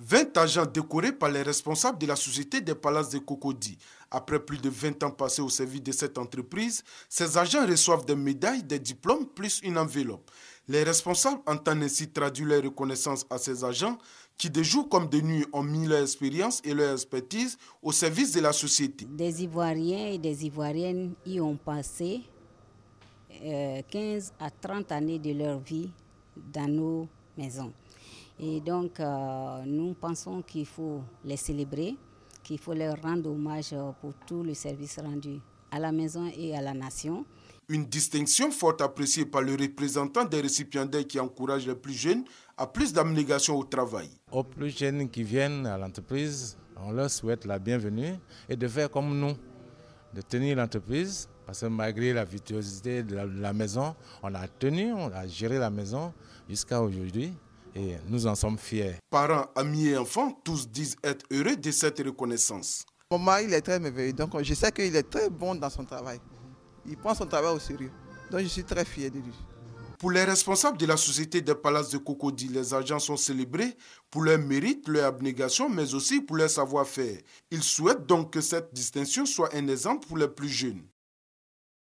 20 agents décorés par les responsables de la société des palaces de Cocody. Après plus de 20 ans passés au service de cette entreprise, ces agents reçoivent des médailles, des diplômes, plus une enveloppe. Les responsables entendent ainsi traduire leur reconnaissance à ces agents qui, de jour comme de nuit, ont mis leur expérience et leur expertise au service de la société. Des Ivoiriens et des Ivoiriennes y ont passé 15 euh, à 30 années de leur vie dans nos maisons. Et donc, euh, nous pensons qu'il faut les célébrer, qu'il faut leur rendre hommage euh, pour tout le service rendu à la maison et à la nation. Une distinction forte appréciée par le représentant des récipiendaires qui encourage les plus jeunes à plus d'abnégation au travail. Aux plus jeunes qui viennent à l'entreprise, on leur souhaite la bienvenue et de faire comme nous, de tenir l'entreprise, parce que malgré la virtuosité de la, maison, on a tenu, on a géré la maison jusqu'à aujourd'hui nous en sommes fiers. Parents, amis et enfants, tous disent être heureux de cette reconnaissance. Mon mari, il est très merveilleux, donc je sais qu'il est très bon dans son travail. Il prend son travail au sérieux, donc je suis très fier de lui. Pour les responsables de la Société des Palaces de Cocody, les agents sont célébrés pour leur mérite, leur abnégation, mais aussi pour leur savoir-faire. Ils souhaitent donc que cette distinction soit un exemple pour les plus jeunes.